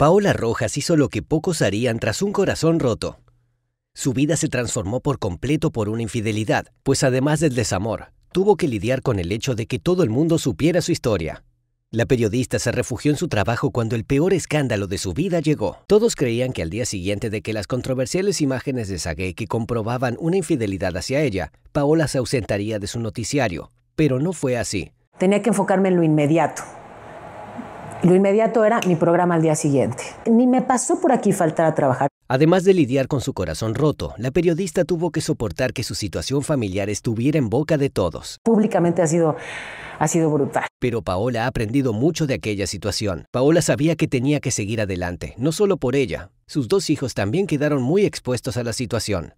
Paola Rojas hizo lo que pocos harían tras un corazón roto. Su vida se transformó por completo por una infidelidad, pues además del desamor, tuvo que lidiar con el hecho de que todo el mundo supiera su historia. La periodista se refugió en su trabajo cuando el peor escándalo de su vida llegó. Todos creían que al día siguiente de que las controversiales imágenes de Sague que comprobaban una infidelidad hacia ella, Paola se ausentaría de su noticiario, pero no fue así. Tenía que enfocarme en lo inmediato, lo inmediato era mi programa al día siguiente. Ni me pasó por aquí faltar a trabajar. Además de lidiar con su corazón roto, la periodista tuvo que soportar que su situación familiar estuviera en boca de todos. Públicamente ha sido, ha sido brutal. Pero Paola ha aprendido mucho de aquella situación. Paola sabía que tenía que seguir adelante, no solo por ella. Sus dos hijos también quedaron muy expuestos a la situación.